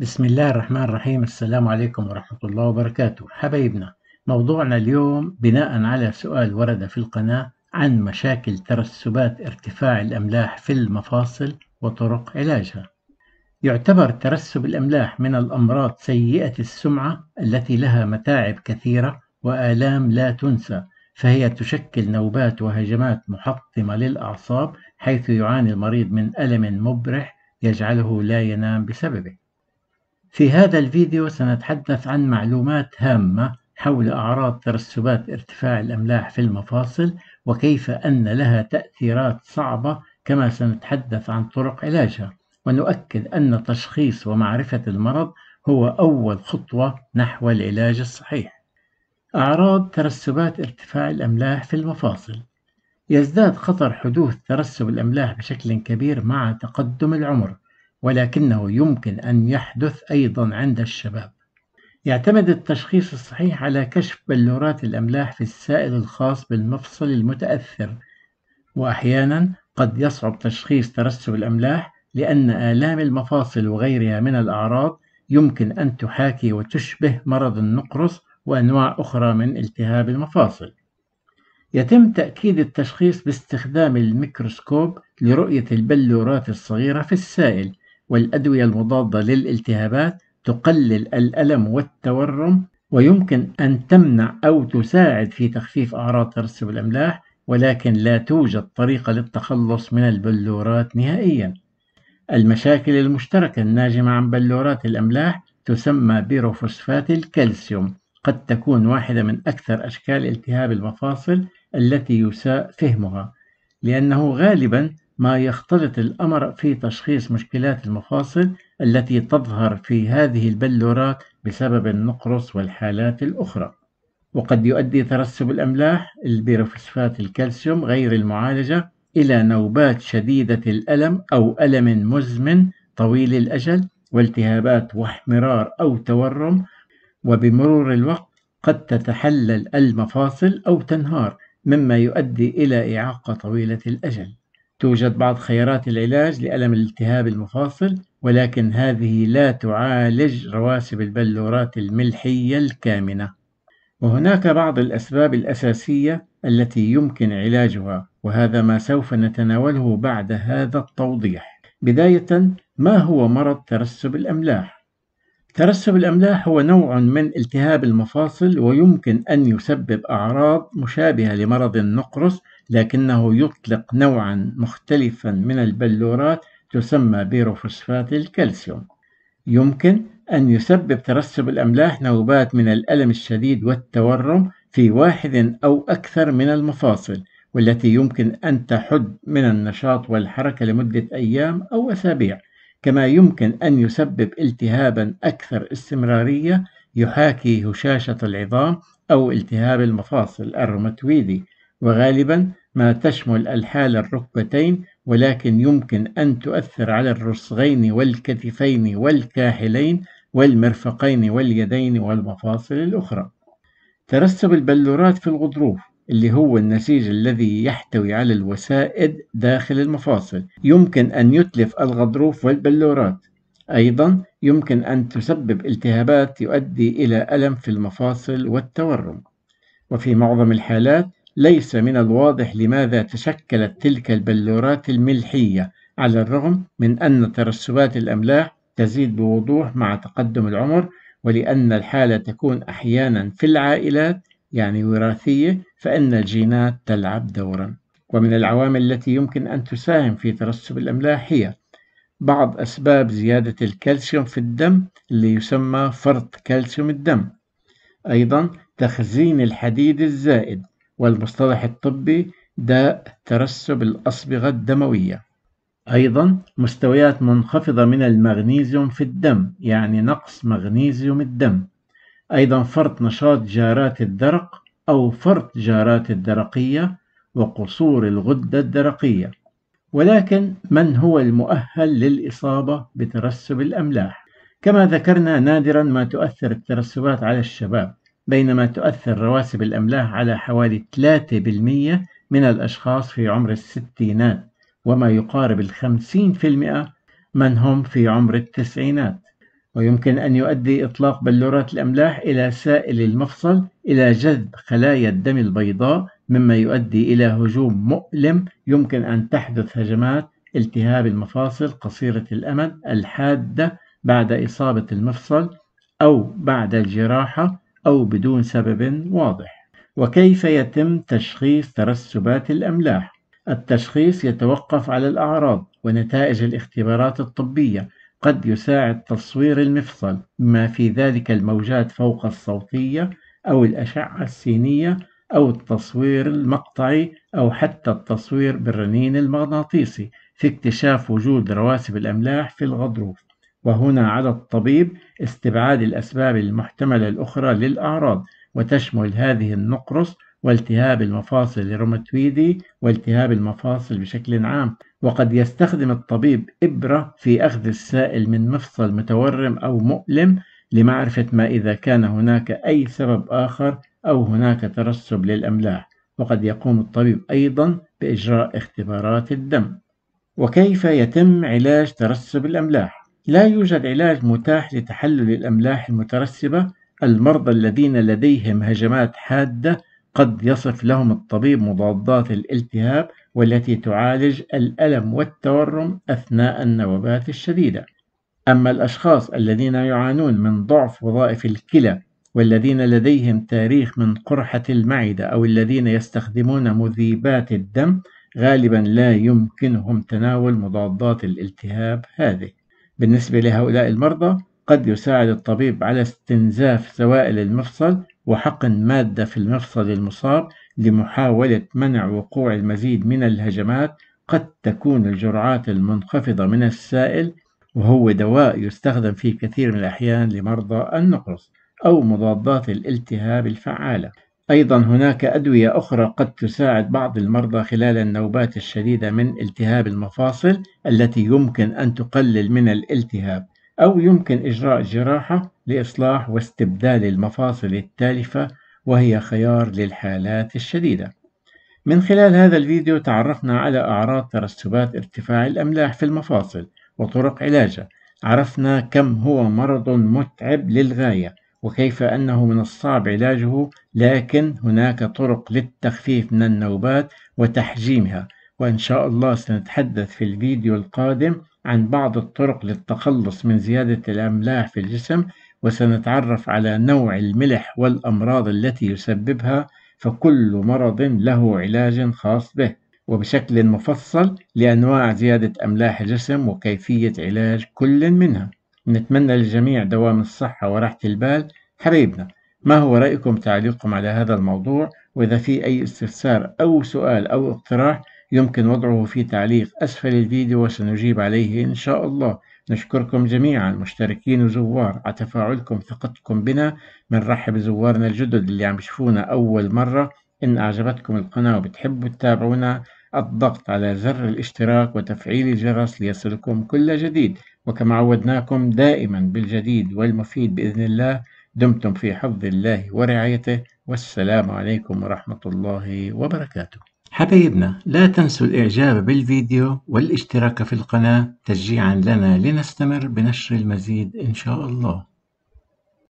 بسم الله الرحمن الرحيم السلام عليكم ورحمة الله وبركاته حبايبنا موضوعنا اليوم بناء على سؤال ورد في القناة عن مشاكل ترسبات ارتفاع الأملاح في المفاصل وطرق علاجها يعتبر ترسب الأملاح من الأمراض سيئة السمعة التي لها متاعب كثيرة وآلام لا تنسى فهي تشكل نوبات وهجمات محطمة للأعصاب حيث يعاني المريض من ألم مبرح يجعله لا ينام بسببه في هذا الفيديو سنتحدث عن معلومات هامة حول أعراض ترسبات ارتفاع الأملاح في المفاصل وكيف أن لها تأثيرات صعبة كما سنتحدث عن طرق علاجها ونؤكد أن تشخيص ومعرفة المرض هو أول خطوة نحو العلاج الصحيح أعراض ترسبات ارتفاع الأملاح في المفاصل يزداد خطر حدوث ترسب الأملاح بشكل كبير مع تقدم العمر ولكنه يمكن أن يحدث أيضا عند الشباب. يعتمد التشخيص الصحيح على كشف بلورات الأملاح في السائل الخاص بالمفصل المتأثر، وأحيانا قد يصعب تشخيص ترسب الأملاح لأن آلام المفاصل وغيرها من الأعراض يمكن أن تحاكي وتشبه مرض النقرس وأنواع أخرى من التهاب المفاصل. يتم تأكيد التشخيص باستخدام الميكروسكوب لرؤية البلورات الصغيرة في السائل والأدوية المضادة للالتهابات تقلل الألم والتورم ويمكن أن تمنع أو تساعد في تخفيف أعراض ترسب الأملاح ولكن لا توجد طريقة للتخلص من البلورات نهائيا المشاكل المشتركة الناجمة عن بلورات الأملاح تسمى بيروفوسفات الكالسيوم قد تكون واحدة من أكثر أشكال التهاب المفاصل التي يساء فهمها لأنه غالبا ما يختلط الأمر في تشخيص مشكلات المفاصل التي تظهر في هذه البلورات بسبب النقرس والحالات الأخرى وقد يؤدي ترسب الأملاح البيروفوسفات الكالسيوم غير المعالجة إلى نوبات شديدة الألم أو ألم مزمن طويل الأجل والتهابات واحمرار أو تورم وبمرور الوقت قد تتحلل المفاصل أو تنهار مما يؤدي إلى إعاقة طويلة الأجل توجد بعض خيارات العلاج لألم الالتهاب المفاصل ولكن هذه لا تعالج رواسب البلورات الملحية الكامنة وهناك بعض الأسباب الأساسية التي يمكن علاجها وهذا ما سوف نتناوله بعد هذا التوضيح بداية ما هو مرض ترسب الأملاح؟ ترسب الأملاح هو نوع من التهاب المفاصل ويمكن أن يسبب أعراض مشابهة لمرض النقرس لكنه يطلق نوعا مختلفا من البلورات تسمى بيروفوسفات الكالسيوم يمكن أن يسبب ترسب الأملاح نوبات من الألم الشديد والتورم في واحد أو أكثر من المفاصل والتي يمكن أن تحد من النشاط والحركة لمدة أيام أو أسابيع كما يمكن أن يسبب التهابا أكثر استمرارية يحاكي هشاشة العظام أو التهاب المفاصل الروماتويدي وغالبا ما تشمل الحال الركبتين ولكن يمكن أن تؤثر على الرسغين والكتفين والكاحلين والمرفقين واليدين والمفاصل الأخرى ترسب البلورات في الغضروف اللي هو النسيج الذي يحتوي على الوسائد داخل المفاصل يمكن أن يتلف الغضروف والبلورات أيضا يمكن أن تسبب التهابات يؤدي إلى ألم في المفاصل والتورم وفي معظم الحالات ليس من الواضح لماذا تشكلت تلك البلورات الملحية على الرغم من أن ترسبات الأملاح تزيد بوضوح مع تقدم العمر ولأن الحالة تكون أحيانا في العائلات يعني وراثية فإن الجينات تلعب دورا ومن العوامل التي يمكن أن تساهم في ترسب الأملاح هي بعض أسباب زيادة الكالسيوم في الدم اللي يسمى فرط كالسيوم الدم أيضا تخزين الحديد الزائد والمصطلح الطبي داء ترسب الأصبغة الدموية أيضا مستويات منخفضة من المغنيسيوم في الدم يعني نقص مغنيسيوم الدم أيضا فرط نشاط جارات الدرق أو فرط جارات الدرقية وقصور الغدة الدرقية ولكن من هو المؤهل للإصابة بترسب الأملاح؟ كما ذكرنا نادرا ما تؤثر الترسبات على الشباب بينما تؤثر رواسب الأملاح على حوالي 3% من الأشخاص في عمر الستينات وما يقارب الخمسين في المئة من هم في عمر التسعينات ويمكن أن يؤدي إطلاق بلورات الأملاح إلى سائل المفصل إلى جذب خلايا الدم البيضاء مما يؤدي إلى هجوم مؤلم يمكن أن تحدث هجمات التهاب المفاصل قصيرة الأمد الحادة بعد إصابة المفصل أو بعد الجراحة أو بدون سبب واضح وكيف يتم تشخيص ترسبات الأملاح التشخيص يتوقف على الأعراض ونتائج الاختبارات الطبية قد يساعد تصوير المفصل بما في ذلك الموجات فوق الصوتية أو الأشعة السينية أو التصوير المقطعي أو حتى التصوير بالرنين المغناطيسي في اكتشاف وجود رواسب الأملاح في الغضروف وهنا على الطبيب استبعاد الأسباب المحتملة الأخرى للأعراض وتشمل هذه النقرس والتهاب المفاصل الروماتويدي والتهاب المفاصل بشكل عام وقد يستخدم الطبيب إبرة في أخذ السائل من مفصل متورم أو مؤلم لمعرفة ما إذا كان هناك أي سبب آخر أو هناك ترسب للأملاح وقد يقوم الطبيب أيضا بإجراء اختبارات الدم وكيف يتم علاج ترسب الأملاح لا يوجد علاج متاح لتحلل الأملاح المترسبة المرضى الذين لديهم هجمات حادة قد يصف لهم الطبيب مضادات الالتهاب والتي تعالج الألم والتورم أثناء النوبات الشديدة. أما الأشخاص الذين يعانون من ضعف وظائف الكلى والذين لديهم تاريخ من قرحة المعدة أو الذين يستخدمون مذيبات الدم غالبا لا يمكنهم تناول مضادات الالتهاب هذه. بالنسبة لهؤلاء المرضى قد يساعد الطبيب على استنزاف سوائل المفصل وحقن مادة في المفصل المصاب لمحاولة منع وقوع المزيد من الهجمات قد تكون الجرعات المنخفضة من السائل وهو دواء يستخدم في كثير من الأحيان لمرضى النقرس أو مضادات الالتهاب الفعالة أيضا هناك أدوية أخرى قد تساعد بعض المرضى خلال النوبات الشديدة من التهاب المفاصل التي يمكن أن تقلل من الالتهاب أو يمكن إجراء جراحة لإصلاح واستبدال المفاصل التالفة وهي خيار للحالات الشديدة. من خلال هذا الفيديو تعرفنا على أعراض ترسبات ارتفاع الأملاح في المفاصل وطرق علاجه. عرفنا كم هو مرض متعب للغاية وكيف أنه من الصعب علاجه لكن هناك طرق للتخفيف من النوبات وتحجيمها وإن شاء الله سنتحدث في الفيديو القادم عن بعض الطرق للتخلص من زيادة الأملاح في الجسم وسنتعرف على نوع الملح والأمراض التي يسببها فكل مرض له علاج خاص به وبشكل مفصل لأنواع زيادة أملاح الجسم وكيفية علاج كل منها نتمنى للجميع دوام الصحة وراحة البال حبايبنا ما هو رأيكم تعليقكم على هذا الموضوع وإذا في أي استفسار أو سؤال أو اقتراح يمكن وضعه في تعليق أسفل الفيديو وسنجيب عليه إن شاء الله نشكركم جميعا مشتركين وزوار على تفاعلكم ثقتكم بنا بنرحب بزوارنا الجدد اللي عم يشوفونا أول مرة إن أعجبتكم القناة وبتحبوا تتابعونا الضغط على زر الاشتراك وتفعيل الجرس ليصلكم كل جديد وكما عودناكم دائما بالجديد والمفيد بإذن الله دمتم في حفظ الله ورعايته والسلام عليكم ورحمة الله وبركاته حبايبنا لا تنسوا الإعجاب بالفيديو والاشتراك في القناة تشجيعا لنا لنستمر بنشر المزيد إن شاء الله